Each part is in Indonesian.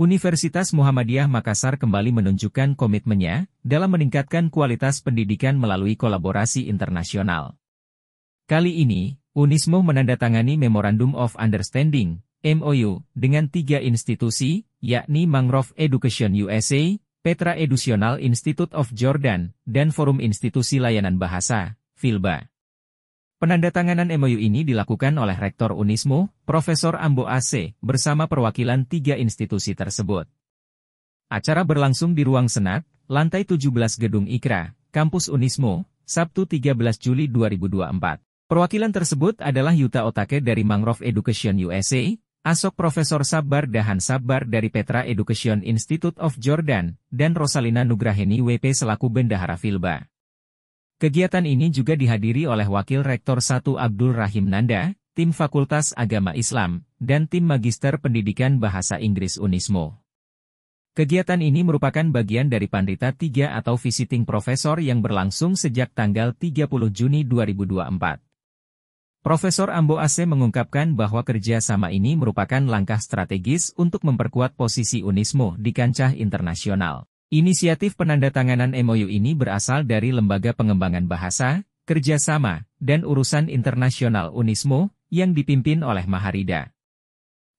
Universitas Muhammadiyah Makassar kembali menunjukkan komitmennya dalam meningkatkan kualitas pendidikan melalui kolaborasi internasional. Kali ini, Unismo menandatangani Memorandum of Understanding MOU, dengan tiga institusi, yakni Mangrove Education USA, Petra Educational Institute of Jordan, dan Forum Institusi Layanan Bahasa, FILBA. Penandatanganan MOU ini dilakukan oleh Rektor Unismo, Profesor Ambo AC, bersama perwakilan tiga institusi tersebut. Acara berlangsung di Ruang Senat, lantai 17 Gedung Ikra, Kampus Unismo, Sabtu 13 Juli 2024. Perwakilan tersebut adalah Yuta Otake dari Mangrove Education USA, Asok Profesor Sabar Dahan Sabar dari Petra Education Institute of Jordan, dan Rosalina Nugraheni WP selaku Bendahara Filba. Kegiatan ini juga dihadiri oleh Wakil Rektor 1 Abdul Rahim Nanda, tim Fakultas Agama Islam, dan tim Magister Pendidikan Bahasa Inggris Unismo. Kegiatan ini merupakan bagian dari Pandita 3 atau Visiting Professor yang berlangsung sejak tanggal 30 Juni 2024. Profesor Ambo Ase mengungkapkan bahwa kerjasama ini merupakan langkah strategis untuk memperkuat posisi Unismo di kancah internasional. Inisiatif penandatanganan MOU ini berasal dari Lembaga Pengembangan Bahasa, Kerjasama, dan Urusan Internasional UNISMO, yang dipimpin oleh Maharida.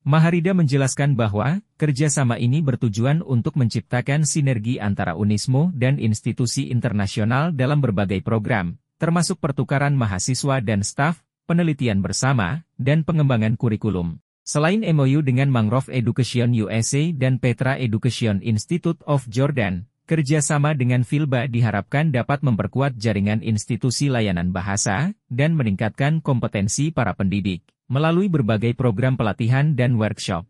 Maharida menjelaskan bahwa kerjasama ini bertujuan untuk menciptakan sinergi antara UNISMO dan institusi internasional dalam berbagai program, termasuk pertukaran mahasiswa dan staf, penelitian bersama, dan pengembangan kurikulum. Selain MOU dengan Mangrove Education USA dan Petra Education Institute of Jordan, kerjasama dengan Filba diharapkan dapat memperkuat jaringan institusi layanan bahasa dan meningkatkan kompetensi para pendidik melalui berbagai program pelatihan dan workshop.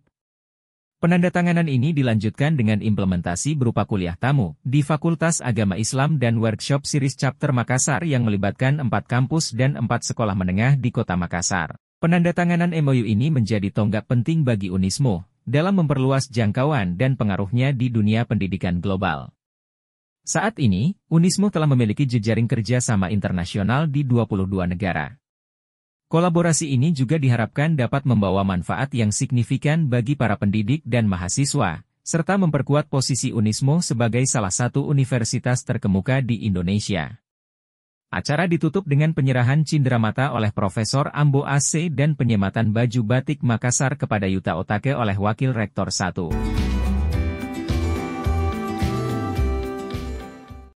Penandatanganan ini dilanjutkan dengan implementasi berupa kuliah tamu di Fakultas Agama Islam dan workshop series chapter Makassar yang melibatkan empat kampus dan empat sekolah menengah di kota Makassar. Penandatanganan MOU ini menjadi tonggak penting bagi Unismo dalam memperluas jangkauan dan pengaruhnya di dunia pendidikan global. Saat ini, Unismo telah memiliki jejaring kerja sama internasional di 22 negara. Kolaborasi ini juga diharapkan dapat membawa manfaat yang signifikan bagi para pendidik dan mahasiswa, serta memperkuat posisi Unismo sebagai salah satu universitas terkemuka di Indonesia. Acara ditutup dengan penyerahan cindera mata oleh Profesor Ambo AC dan penyematan baju batik Makassar kepada Yuta Otake oleh Wakil Rektor 1.